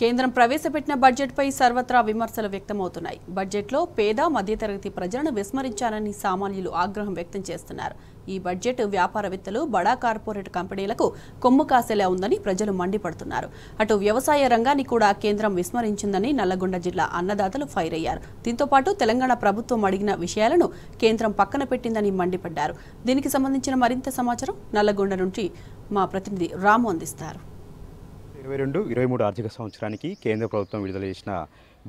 కేంద్రం ప్రవేశపెట్టిన బడ్జెట్పై సర్వత్రా విమర్శలు వ్యక్తమవుతున్నాయి బడ్జెట్లో పేద మధ్యతరగతి ప్రజలను విస్మరించాలని సామాన్యులు ఆగ్రహం వ్యక్తం చేస్తున్నారు ఈ బడ్జెట్ వ్యాపారవేత్తలు బడా కార్పొరేట్ కంపెనీలకు కొమ్ము కాసేలా ఉందని ప్రజలు మండిపడుతున్నారు అటు వ్యవసాయ రంగాన్ని కూడా కేంద్రం విస్మరించిందని నల్లగొండ జిల్లా అన్నదాతలు ఫైర్ అయ్యారు దీంతో పాటు తెలంగాణ ప్రభుత్వం అడిగిన విషయాలను కేంద్రం పక్కన పెట్టిందని మండిపడ్డారు దీనికి సంబంధించిన మరింత సమాచారం నల్లగొండ నుంచి మా ప్రతినిధి రాము అందిస్తారు ఇరవై రెండు ఇరవై మూడు ఆర్థిక సంవత్సరానికి కేంద్ర ప్రభుత్వం విడుదల చేసిన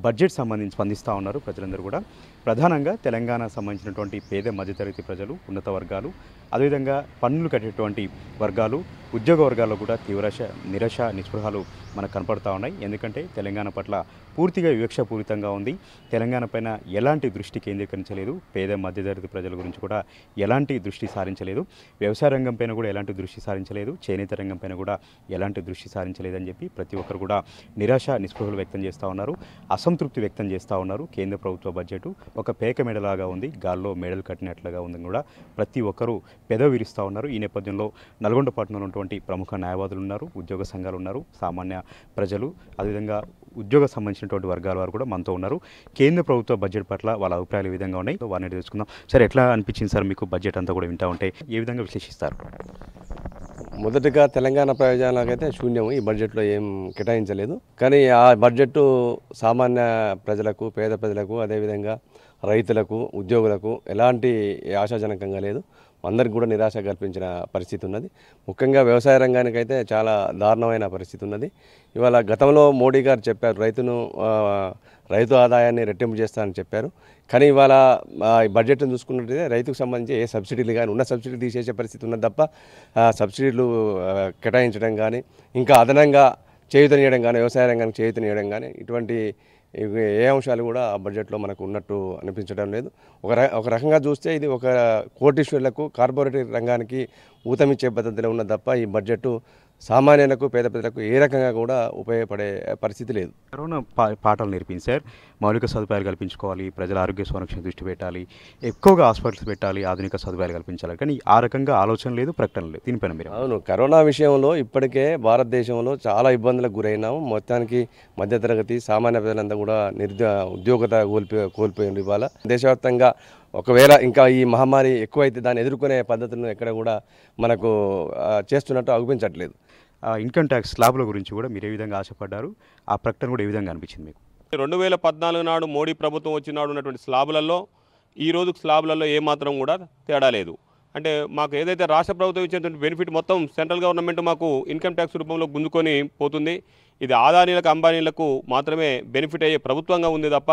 బడ్జెట్ సంబంధించి స్పందిస్తూ ఉన్నారు ప్రజలందరూ కూడా ప్రధానంగా తెలంగాణ సంబంధించినటువంటి పేద మధ్యతరగతి ప్రజలు ఉన్నత వర్గాలు అదేవిధంగా పన్నులు కట్టేటువంటి వర్గాలు ఉద్యోగ వర్గాల్లో కూడా తీవ్ర నిరశ నిస్పృహాలు మనకు కనపడతా ఉన్నాయి ఎందుకంటే తెలంగాణ పట్ల పూర్తిగా వివక్షపూరితంగా ఉంది తెలంగాణ పైన ఎలాంటి దృష్టి కేంద్రీకరించలేదు పేద మధ్యతరగతి ప్రజల గురించి కూడా ఎలాంటి దృష్టి సారించలేదు వ్యవసాయ రంగం పైన కూడా ఎలాంటి దృష్టి సారించలేదు చేనేత రంగం పైన కూడా ఎలాంటి దృష్టి సారించలేదని చెప్పి ప్రతి ఒక్కరు కూడా నిరాశ నిస్పృహలు వ్యక్తం చేస్తూ ఉన్నారు అసంతృప్తి వ్యక్తం చేస్తూ ఉన్నారు కేంద్ర ప్రభుత్వ బడ్జెట్ ఒక పేక మెడలాగా ఉంది గాల్లో మెడలు కట్టినట్లుగా ఉందని కూడా ప్రతి ఒక్కరూ పెదవి విరుస్తూ ఉన్నారు ఈ నేపథ్యంలో నల్గొండ పట్టణంలో ఉన్నటువంటి ప్రముఖ న్యాయవాదులు ఉన్నారు ఉద్యోగ సంఘాలు ఉన్నారు సామాన్య ప్రజలు అదేవిధంగా ఉద్యోగ సంబంధించినటువంటి వర్గాల వారు కూడా మనతో ఉన్నారు కేంద్ర ప్రభుత్వ బడ్జెట్ పట్ల వాళ్ళ అభిప్రాయాలు ఏ విధంగా ఉన్నాయి వారిని తెలుసుకుందాం సార్ ఎట్లా అనిపించింది సార్ మీకు బడ్జెట్ అంతా కూడా వింటా ఉంటే ఏ విధంగా విశ్లేషిస్తారు మొదటగా తెలంగాణ ప్రయోజనాలకైతే శూన్యం ఈ బడ్జెట్లో ఏం కేటాయించలేదు కానీ ఆ బడ్జెట్ సామాన్య ప్రజలకు పేద ప్రజలకు అదేవిధంగా రైతులకు ఉద్యోగులకు ఎలాంటి ఆశాజనకంగా లేదు అందరికి కూడా నిరాశ కల్పించిన పరిస్థితి ఉన్నది ముఖ్యంగా వ్యవసాయ రంగానికైతే చాలా దారుణమైన పరిస్థితి ఉన్నది ఇవాళ గతంలో మోడీ గారు చెప్పారు రైతును రైతు ఆదాయాన్ని రెట్టింపు చేస్తానని చెప్పారు కానీ ఇవాళ బడ్జెట్ను చూసుకున్నట్లయితే రైతుకు సంబంధించి ఏ సబ్సిడీలు కానీ ఉన్న సబ్సిడీలు తీసేసే పరిస్థితి ఉన్నది తప్ప సబ్సిడీలు కేటాయించడం కానీ ఇంకా అదనంగా చేయుతనియడం కానీ వ్యవసాయ రంగానికి చేయుతనియడం కానీ ఇటువంటి ఏ అంశాలు కూడా ఆ బడ్జెట్లో మనకు ఉన్నట్టు అనిపించడం లేదు ఒక ఒక రకంగా చూస్తే ఇది ఒక కోటీశ్వర్లకు కార్పొరేటర్ రంగానికి ఊతమిచ్చే పద్ధతిలో ఉన్న తప్ప ఈ బడ్జెట్ సామాన్యులకు పేద ప్రజలకు ఏ రకంగా కూడా ఉపయోగపడే పరిస్థితి లేదు కరోనా పాఠాలు నేర్పించారు మౌలిక సదుపాయాలు కల్పించుకోవాలి ప్రజల ఆరోగ్య సంరక్షణ దృష్టి పెట్టాలి ఎక్కువగా హాస్పిటల్స్ పెట్టాలి ఆధునిక సదుపాయాలు కల్పించాలి కానీ ఆ రకంగా ఆలోచన లేదు ప్రకటన లేదు దీనిపైన మీరు అవును కరోనా విషయంలో ఇప్పటికే భారతదేశంలో చాలా ఇబ్బందులకు గురైనాము మొత్తానికి మధ్యతరగతి సామాన్య ప్రజలంతా కూడా నిరుద్యో ఉద్యోగత కోల్పోయి కోల్పోయింది ఇవాళ దేశవ్యాప్తంగా ఒకవేళ ఇంకా ఈ మహమ్మారి ఎక్కువైతే దాన్ని ఎదుర్కొనే పద్ధతులను ఎక్కడ కూడా మనకు చేస్తున్నట్టు అగుపించట్లేదు ఇన్కమ్ ట్యాక్స్ స్లాబ్ల గురించి కూడా మీరు ఏ విధంగా ఆశపడ్డారు ఆ ప్రకటన కూడా ఏ విధంగా అనిపించింది మీకు రెండు వేల పద్నాలుగు నాడు మోడీ ప్రభుత్వం వచ్చినాడు ఉన్నటువంటి స్లాబులలో ఈ రోజు స్లాబులలో ఏమాత్రం కూడా తేడా లేదు అంటే మాకు ఏదైతే రాష్ట్ర ప్రభుత్వం ఇచ్చినటువంటి బెనిఫిట్ మొత్తం సెంట్రల్ గవర్నమెంట్ మాకు ఇన్కమ్ ట్యాక్స్ రూపంలో గుంజుకొని పోతుంది ఇది ఆదానీలకు అంబానీలకు మాత్రమే బెనిఫిట్ అయ్యే ప్రభుత్వంగా ఉంది తప్ప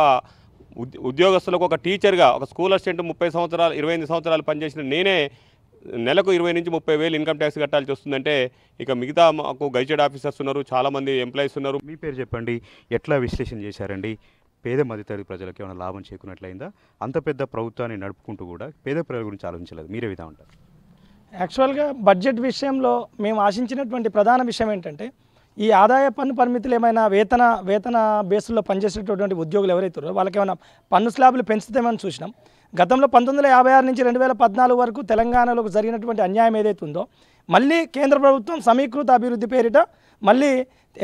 ఉద్యోగస్తులకు ఒక టీచర్గా ఒక స్కూల్ అసిస్టెంట్ ముప్పై సంవత్సరాలు ఇరవై ఎనిమిది సంవత్సరాలు పనిచేసిన నేనే నెలకు ఇరవై నుంచి ముప్పై వేలు ఇన్కమ్ ట్యాక్స్ కట్టాల్సి వస్తుందంటే ఇక మిగతా మాకు గైజెడ్ ఆఫీసర్స్ ఉన్నారు చాలామంది ఎంప్లాయీస్ ఉన్నారు మీ పేరు చెప్పండి ఎట్లా విశ్లేషణ చేశారండి పేద మధ్యతరగతి ప్రజలకు ఏమైనా లాభం చేకున్నట్లయిందా అంత పెద్ద ప్రభుత్వాన్ని నడుపుకుంటూ కూడా పేద ప్రజల గురించి ఆలోచించలేదు మీరే విధంగా ఉంటారు యాక్చువల్గా బడ్జెట్ విషయంలో మేము ఆశించినటువంటి ప్రధాన విషయం ఏంటంటే ఈ ఆదాయ పన్ను పరిమితులు ఏమైనా వేతన వేతన బేసుల్లో పనిచేసేటటువంటి ఉద్యోగులు ఎవరైతున్నారో వాళ్ళకి ఏమైనా పన్ను స్లాబులు పెంచుతామని చూసినాం గతంలో పంతొమ్మిది యాభై ఆరు నుంచి రెండు వేల పద్నాలుగు వరకు తెలంగాణలో జరిగినటువంటి అన్యాయం ఏదైతే ఉందో మళ్ళీ కేంద్ర ప్రభుత్వం సమీకృత అభివృద్ధి పేరిట మళ్ళీ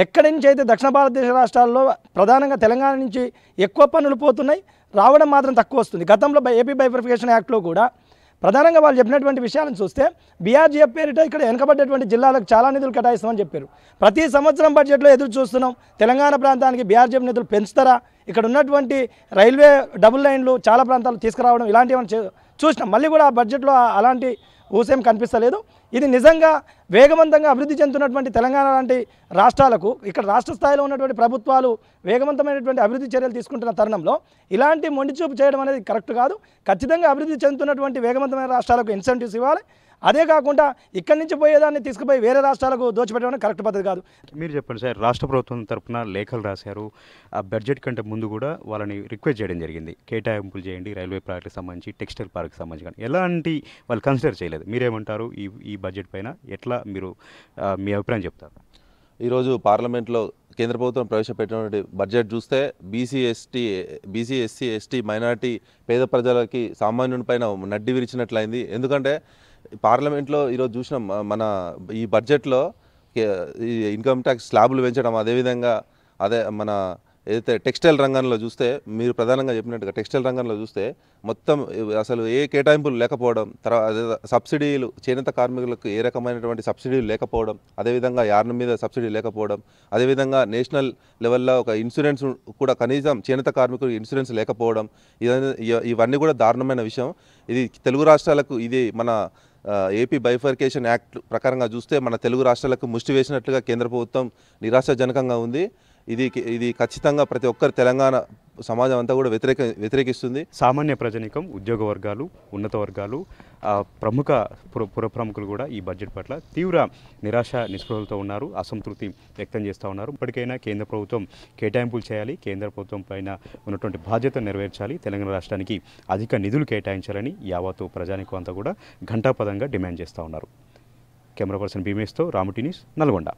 ఎక్కడి నుంచి అయితే దక్షిణ భారతదేశ రాష్ట్రాల్లో ప్రధానంగా తెలంగాణ నుంచి ఎక్కువ పన్నులు పోతున్నాయి రావడం మాత్రం తక్కువ వస్తుంది గతంలో ఏపీ బైఫర్ఫికేషన్ యాక్ట్లో కూడా ప్రధానంగా వాళ్ళు చెప్పినటువంటి విషయాలను చూస్తే బీఆర్జీఎఫ్ పేరిట ఇక్కడ వెనకబడ్డటువంటి జిల్లాలకు చాలా నిధులు కేటాయిస్తామని చెప్పారు ప్రతి సంవత్సరం బడ్జెట్లో ఎదురు చూస్తున్నాం తెలంగాణ ప్రాంతానికి బీఆర్జీఎఫ్ నిధులు పెంచుతారా ఇక్కడ ఉన్నటువంటి రైల్వే డబుల్ లైన్లు చాలా ప్రాంతాలు తీసుకురావడం ఇలాంటివన్నీ చూసినాం మళ్ళీ కూడా ఆ బడ్జెట్లో అలాంటి ఊసేం కనిపిస్తలేదు ఇది నిజంగా వేగవంతంగా అభివృద్ధి చెందుతున్నటువంటి తెలంగాణ లాంటి రాష్ట్రాలకు ఇక్కడ రాష్ట్ర స్థాయిలో ఉన్నటువంటి ప్రభుత్వాలు వేగవంతమైనటువంటి అభివృద్ధి చర్యలు తీసుకుంటున్న తరుణంలో ఇలాంటి మొండిచూపు చేయడం అనేది కరెక్ట్ కాదు ఖచ్చితంగా అభివృద్ధి చెందుతున్నటువంటి వేగవంతమైన రాష్ట్రాలకు ఇన్సెంటివ్స్ ఇవ్వాలి అదే కాకుండా ఇక్కడి నుంచి పోయేదాన్ని తీసుకుపోయి వేరే రాష్ట్రాలకు దోచిపెట్టడం కరెక్ట్ పద్ధతి కాదు మీరు చెప్పండి సార్ రాష్ట్ర ప్రభుత్వం తరఫున లేఖలు రాశారు ఆ బడ్జెట్ కంటే ముందు కూడా వాళ్ళని రిక్వెస్ట్ చేయడం జరిగింది కేటాయింపులు చేయండి రైల్వే ప్రాజెక్ట్కి సంబంధించి టెక్స్టైల్ పార్క్కి సంబంధించి కానీ ఎలాంటి వాళ్ళు కన్సిడర్ చేయలేదు మీరేమంటారు ఈ ఈ బడ్జెట్ పైన ఎట్లా మీరు మీ అభిప్రాయం చెప్తారు ఈరోజు పార్లమెంట్లో కేంద్ర ప్రభుత్వం ప్రవేశపెట్టినటువంటి బడ్జెట్ చూస్తే BC ST BC SC ST minority పేద ప్రజలకి సామాన్యుని పైన నడ్డి విరిచినట్లయింది ఎందుకంటే పార్లమెంట్లో ఈరోజు చూసినాం మన ఈ బడ్జెట్లో ఇన్కమ్ ట్యాక్స్ స్లాబులు పెంచడం అదేవిధంగా అదే మన ఏదైతే టెక్స్టైల్ రంగంలో చూస్తే మీరు ప్రధానంగా చెప్పినట్టుగా టెక్స్టైల్ రంగంలో చూస్తే మొత్తం అసలు ఏ కేటాయింపులు లేకపోవడం తర్వాత సబ్సిడీలు చేనేత కార్మికులకు ఏ రకమైనటువంటి సబ్సిడీలు లేకపోవడం అదేవిధంగా యార్న్ మీద సబ్సిడీ లేకపోవడం అదేవిధంగా నేషనల్ లెవెల్లో ఒక ఇన్సూరెన్స్ కూడా కనీసం చేనేత కార్మికులు ఇన్సూరెన్స్ లేకపోవడం ఇవన్నీ కూడా దారుణమైన విషయం ఇది తెలుగు రాష్ట్రాలకు ఇది మన ఏపీ బైఫర్కేషన్ యాక్ట్ ప్రకారంగా చూస్తే మన తెలుగు రాష్ట్రాలకు ముష్టి వేసినట్లుగా కేంద్ర ప్రభుత్వం నిరాశాజనకంగా ఉంది ఇది ఇది ఖచ్చితంగా ప్రతి ఒక్కరు తెలంగాణ సమాజం అంతా కూడా వ్యతిరేక వ్యతిరేకిస్తుంది సామాన్య ప్రజనికం ఉద్యోగ వర్గాలు ఉన్నత వర్గాలు ప్రముఖ పుర ప్రముఖులు కూడా ఈ బడ్జెట్ పట్ల తీవ్ర నిరాశ నిస్పృహలతో ఉన్నారు అసంతృప్తి వ్యక్తం చేస్తూ ఉన్నారు ఇప్పటికైనా కేంద్ర ప్రభుత్వం కేటాయింపులు చేయాలి కేంద్ర ప్రభుత్వం పైన ఉన్నటువంటి బాధ్యత నెరవేర్చాలి తెలంగాణ రాష్ట్రానికి అధిక నిధులు కేటాయించాలని యావత్ ప్రజానికం అంతా కూడా ఘంటాపదంగా డిమాండ్ చేస్తూ ఉన్నారు కెమెరా పర్సన్ భీమేష్తో రామటినీస్ నల్గొండ